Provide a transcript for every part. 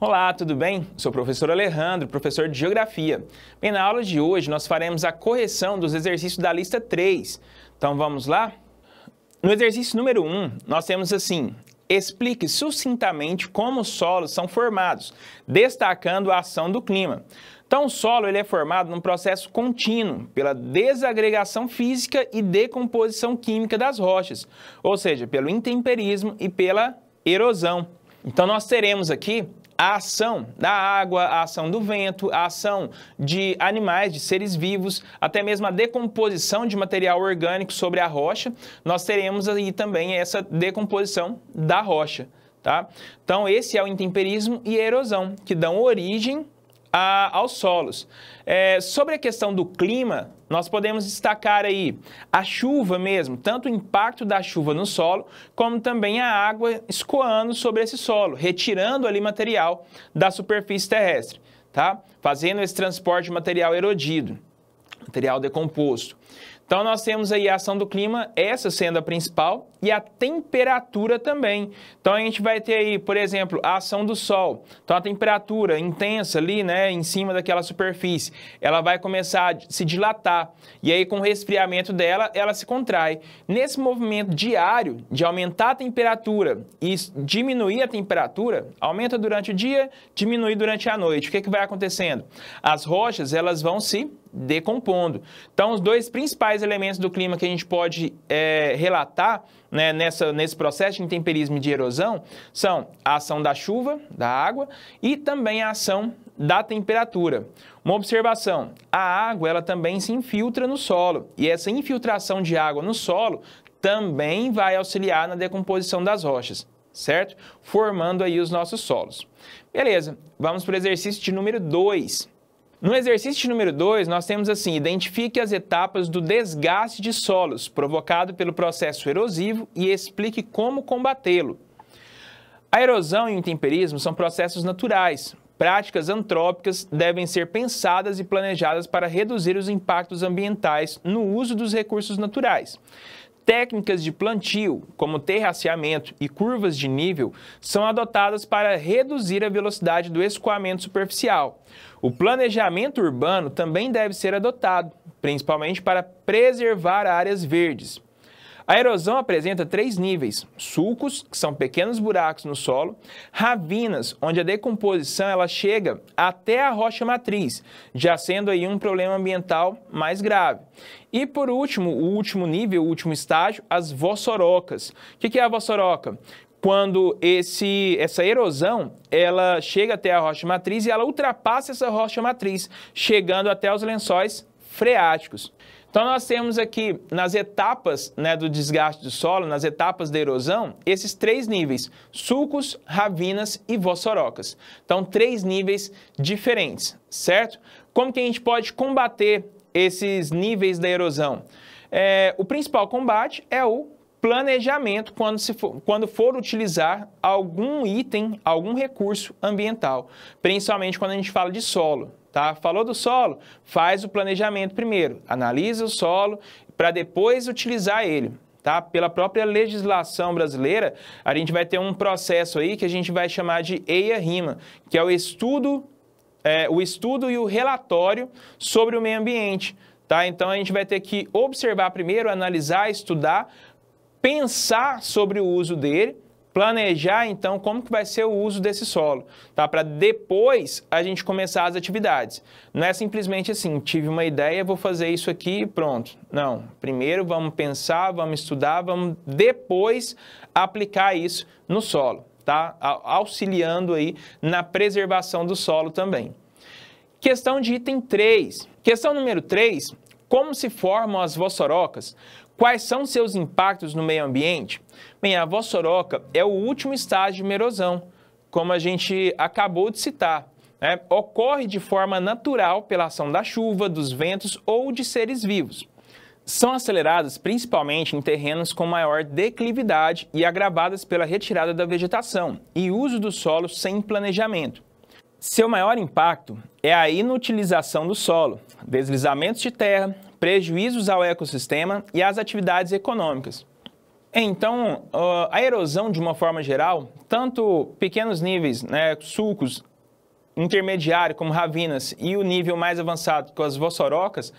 Olá, tudo bem? Sou o professor Alejandro, professor de Geografia. Bem, na aula de hoje nós faremos a correção dos exercícios da lista 3. Então vamos lá? No exercício número 1, nós temos assim: explique sucintamente como os solos são formados, destacando a ação do clima. Então, o solo ele é formado num processo contínuo pela desagregação física e decomposição química das rochas, ou seja, pelo intemperismo e pela erosão. Então, nós teremos aqui a ação da água, a ação do vento, a ação de animais, de seres vivos, até mesmo a decomposição de material orgânico sobre a rocha, nós teremos aí também essa decomposição da rocha. Tá? Então, esse é o intemperismo e a erosão, que dão origem a, aos solos. É, sobre a questão do clima, nós podemos destacar aí a chuva mesmo, tanto o impacto da chuva no solo, como também a água escoando sobre esse solo, retirando ali material da superfície terrestre, tá? Fazendo esse transporte de material erodido, material decomposto. Então nós temos aí a ação do clima, essa sendo a principal, e a temperatura também. Então a gente vai ter aí, por exemplo, a ação do sol. Então a temperatura intensa ali, né, em cima daquela superfície, ela vai começar a se dilatar. E aí com o resfriamento dela, ela se contrai. Nesse movimento diário de aumentar a temperatura e diminuir a temperatura, aumenta durante o dia, diminui durante a noite. O que, é que vai acontecendo? As rochas, elas vão se decompondo. Então, os dois principais elementos do clima que a gente pode é, relatar né, nessa, nesse processo de intemperismo e de erosão são a ação da chuva, da água e também a ação da temperatura. Uma observação, a água ela também se infiltra no solo e essa infiltração de água no solo também vai auxiliar na decomposição das rochas, certo? Formando aí os nossos solos. Beleza, vamos para o exercício de número 2. No exercício número 2, nós temos assim: identifique as etapas do desgaste de solos provocado pelo processo erosivo e explique como combatê-lo. A erosão e o intemperismo são processos naturais. Práticas antrópicas devem ser pensadas e planejadas para reduzir os impactos ambientais no uso dos recursos naturais. Técnicas de plantio, como terraceamento e curvas de nível, são adotadas para reduzir a velocidade do escoamento superficial. O planejamento urbano também deve ser adotado, principalmente para preservar áreas verdes. A erosão apresenta três níveis: sulcos, que são pequenos buracos no solo, ravinas, onde a decomposição ela chega até a rocha matriz, já sendo aí um problema ambiental mais grave. E por último, o último nível, o último estágio, as vossorocas. O que é a vossoroca? quando esse, essa erosão ela chega até a rocha matriz e ela ultrapassa essa rocha matriz, chegando até os lençóis freáticos. Então, nós temos aqui nas etapas né, do desgaste do solo, nas etapas da erosão, esses três níveis: sulcos, ravinas e vossorocas. Então, três níveis diferentes, certo? Como que a gente pode combater esses níveis da erosão? É, o principal combate é o planejamento quando, se for, quando for utilizar algum item, algum recurso ambiental, principalmente quando a gente fala de solo, Tá? Falou do solo, faz o planejamento primeiro, analisa o solo para depois utilizar ele. Tá? Pela própria legislação brasileira, a gente vai ter um processo aí que a gente vai chamar de EIA-RIMA, que é o estudo, é, o estudo e o relatório sobre o meio ambiente. Tá? Então a gente vai ter que observar primeiro, analisar, estudar, pensar sobre o uso dele planejar então como que vai ser o uso desse solo, tá? Para depois a gente começar as atividades. Não é simplesmente assim, tive uma ideia, vou fazer isso aqui e pronto. Não, primeiro vamos pensar, vamos estudar, vamos depois aplicar isso no solo, tá? Auxiliando aí na preservação do solo também. Questão de item 3. Questão número 3 como se formam as vossorocas? Quais são seus impactos no meio ambiente? Bem, a vossoroca é o último estágio de erosão, como a gente acabou de citar. Né? Ocorre de forma natural pela ação da chuva, dos ventos ou de seres vivos. São aceleradas principalmente em terrenos com maior declividade e agravadas pela retirada da vegetação e uso do solo sem planejamento. Seu maior impacto é a inutilização do solo, deslizamentos de terra, prejuízos ao ecossistema e às atividades econômicas. Então, a erosão, de uma forma geral, tanto pequenos níveis, né, sulcos, intermediário, como ravinas, e o nível mais avançado, com as vossorocas,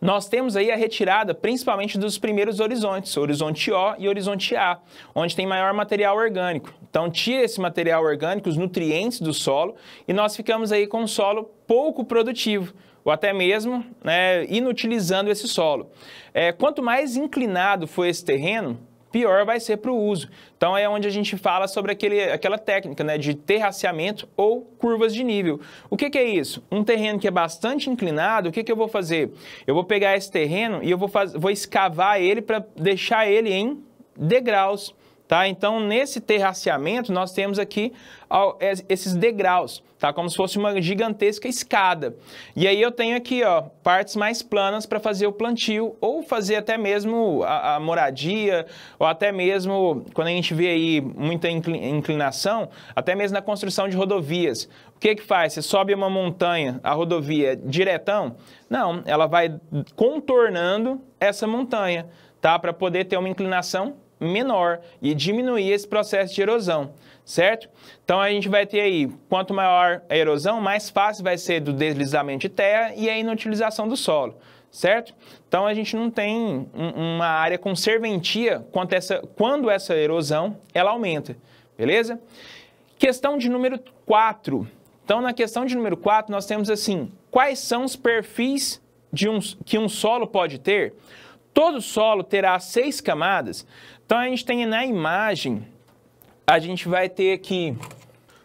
nós temos aí a retirada principalmente dos primeiros horizontes, horizonte O e horizonte A, onde tem maior material orgânico. Então, tira esse material orgânico, os nutrientes do solo, e nós ficamos aí com um solo pouco produtivo, ou até mesmo né, inutilizando esse solo. É, quanto mais inclinado for esse terreno, pior vai ser para o uso. Então é onde a gente fala sobre aquele, aquela técnica né, de terraceamento ou curvas de nível. O que, que é isso? Um terreno que é bastante inclinado, o que, que eu vou fazer? Eu vou pegar esse terreno e eu vou, faz, vou escavar ele para deixar ele em degraus. Tá? Então, nesse terraceamento, nós temos aqui ó, esses degraus, tá? como se fosse uma gigantesca escada. E aí eu tenho aqui ó, partes mais planas para fazer o plantio, ou fazer até mesmo a, a, moradia, ou até mesmo, quando a gente vê aí muita inclinação, até mesmo na construção de rodovias. O que que faz? Você sobe uma montanha, a rodovia é diretão? Não, ela vai contornando essa montanha, tá? Para poder ter uma inclinação menor e diminuir esse processo de erosão, certo? Então a gente vai ter aí, quanto maior a erosão, mais fácil vai ser do deslizamento de terra e a inutilização do solo, certo? Então a gente não tem uma área com serventia quanto essa, quando essa erosão ela aumenta, beleza? Questão de número 4. Então na questão de número 4 nós temos assim, quais são os perfis de um, que um solo pode ter? Todo solo terá seis camadas, então a gente tem na imagem, a gente vai ter aqui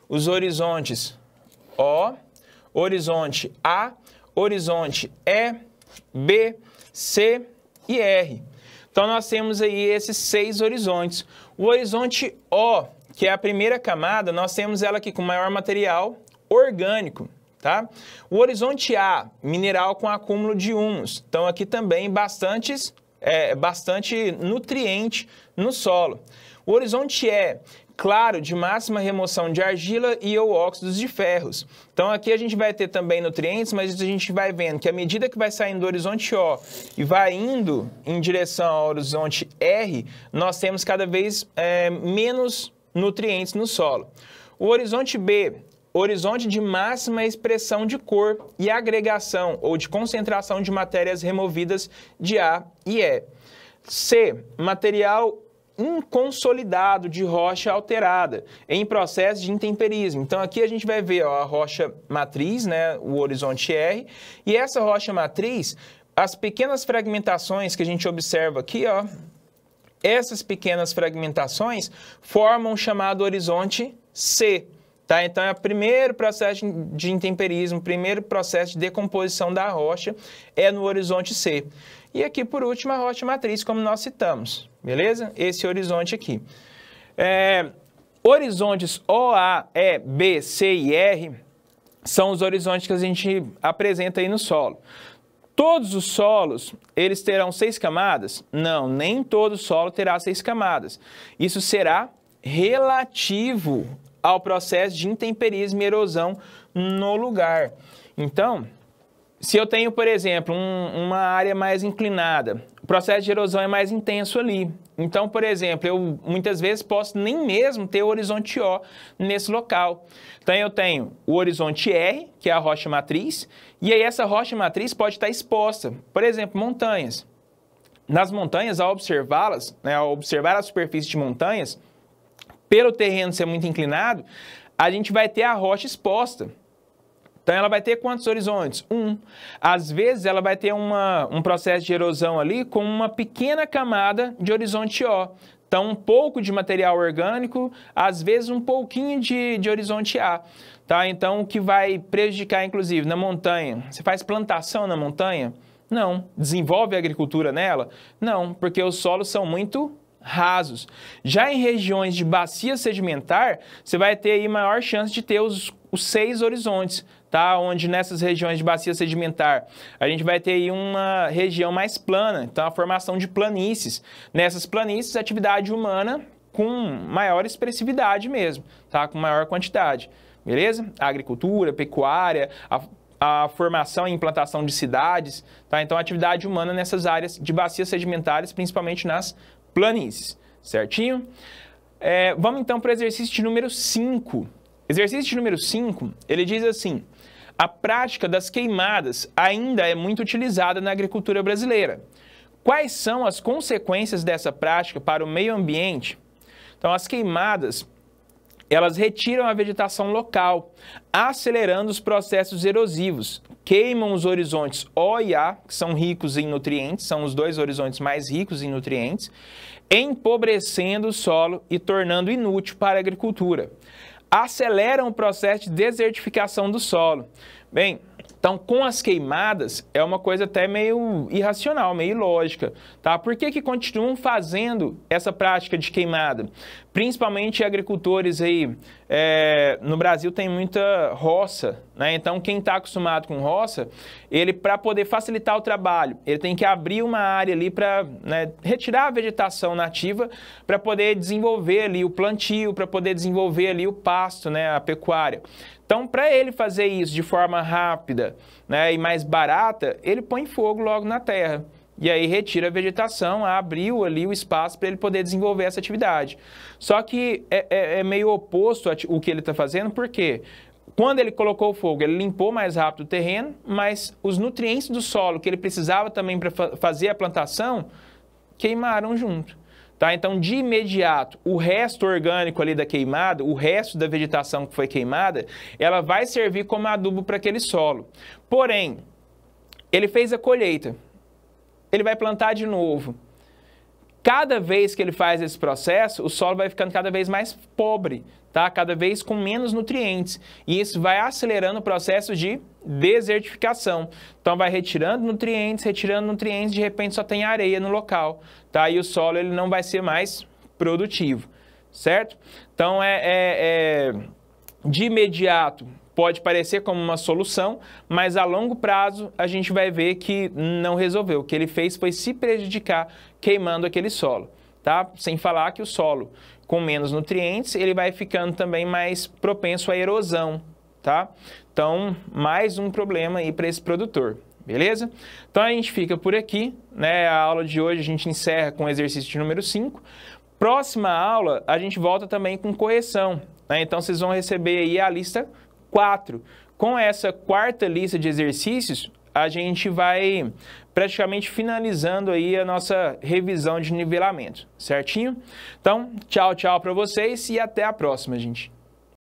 os horizontes O, horizonte A, horizonte E, B, C e R. Então nós temos aí esses seis horizontes. O horizonte O, que é a primeira camada, nós temos ela aqui com maior material orgânico, tá? O horizonte A, mineral com acúmulo de humus. Então aqui também bastantes é, bastante nutriente no solo. O horizonte é claro de máxima remoção de argila e ou óxidos de ferros. Então aqui a gente vai ter também nutrientes, mas a gente vai vendo que à medida que vai saindo do horizonte O e vai indo em direção ao horizonte R, nós temos cada vez é, menos nutrientes no solo. O horizonte B horizonte de máxima expressão de cor e agregação ou de concentração de matérias removidas de A e E. C. Material inconsolidado de rocha alterada em processo de intemperismo. Então aqui a gente vai ver ó, a rocha matriz, né, o horizonte R, e essa rocha matriz, as pequenas fragmentações que a gente observa aqui, ó, essas pequenas fragmentações formam o chamado horizonte C. Tá? Então, é o primeiro processo de intemperismo, o primeiro processo de decomposição da rocha é no horizonte C. E aqui, por último, a rocha matriz, como nós citamos, beleza? Esse horizonte aqui. É, horizontes OA, E, B, C e R são os horizontes que a gente apresenta aí no solo. Todos os solos, eles terão seis camadas? Não, nem todo solo terá seis camadas. Isso será relativo ao processo de intemperismo e erosão no lugar. Então, se eu tenho, por exemplo, um, uma área mais inclinada, o processo de erosão é mais intenso ali. Então, por exemplo, eu muitas vezes posso nem mesmo ter o horizonte O nesse local. Então, eu tenho o horizonte R, que é a rocha matriz, e aí essa rocha matriz pode estar exposta. Por exemplo, montanhas. Nas montanhas, ao observá-las, né, ao observar a superfície de montanhas, pelo terreno ser muito inclinado, a gente vai ter a rocha exposta. Então ela vai ter quantos horizontes? Um. Às vezes ela vai ter uma, um processo de erosão ali com uma pequena camada de horizonte O. Então, um pouco de material orgânico, às vezes um pouquinho de, de horizonte A. Tá? Então, o que vai prejudicar, inclusive, na montanha? Você faz plantação na montanha? Não. Desenvolve a agricultura nela? Não, porque os solos são muito rasos. Já em regiões de bacia sedimentar, você vai ter aí maior chance de ter os, os seis horizontes, tá? Onde nessas regiões de bacia sedimentar, a gente vai ter aí uma região mais plana, então a formação de planícies. Nessas planícies, atividade humana com maior expressividade mesmo, tá? Com maior quantidade. Beleza? A agricultura, a pecuária, a a formação e implantação de cidades, tá? Então, atividade humana nessas áreas de bacias sedimentares, principalmente nas planícies, certinho? É, vamos então para o exercício de número 5. Exercício de número 5, ele diz assim: a prática das queimadas ainda é muito utilizada na agricultura brasileira. Quais são as consequências dessa prática para o meio ambiente? Então, as queimadas, elas retiram a vegetação local, acelerando os processos erosivos, queimam os horizontes O e A, que são ricos em nutrientes, são os dois horizontes mais ricos em nutrientes, empobrecendo o solo e tornando inútil para a agricultura. Aceleram o processo de desertificação do solo. Bem, então, com as queimadas, é uma coisa até meio irracional, meio ilógica, tá? Por que, que continuam fazendo essa prática de queimada? principalmente agricultores aí. É, no Brasil tem muita roça, né? Então quem está acostumado com roça, ele para poder facilitar o trabalho, ele tem que abrir uma área ali para né, retirar a vegetação nativa para poder desenvolver ali o plantio, para poder desenvolver ali o pasto, né? A pecuária. Então, para ele fazer isso de forma rápida né, e mais barata, ele põe fogo logo na terra. E aí retira a vegetação, abriu ali o espaço para ele poder desenvolver essa atividade. Só que é, é, é meio oposto o que ele está fazendo, porque quando ele colocou o fogo, ele limpou mais rápido o terreno, mas os nutrientes do solo que ele precisava também para fa fazer a plantação queimaram junto. Tá? Então, de imediato, o resto orgânico ali da queimada, o resto da vegetação que foi queimada, ela vai servir como adubo para aquele solo. Porém, ele fez a colheita ele vai plantar de novo. Cada vez que ele faz esse processo, o solo vai ficando cada vez mais pobre, tá? Cada vez com menos nutrientes. E isso vai acelerando o processo de desertificação. Então vai retirando nutrientes, retirando nutrientes, de repente só tem areia no local, tá? E o solo ele não vai ser mais produtivo, certo? Então é, é, é de imediato pode parecer como uma solução, mas a longo prazo a gente vai ver que não resolveu. O que ele fez foi se prejudicar queimando aquele solo, tá? Sem falar que o solo com menos nutrientes, ele vai ficando também mais propenso à erosão, tá? Então, mais um problema aí para esse produtor. Beleza? Então a gente fica por aqui, né? A aula de hoje a gente encerra com o exercício de número 5. Próxima aula a gente volta também com correção, né? Então vocês vão receber aí a lista 4. Com essa quarta lista de exercícios, a gente vai praticamente finalizando aí a nossa revisão de nivelamento, certinho? Então, tchau, tchau para vocês e até a próxima, gente.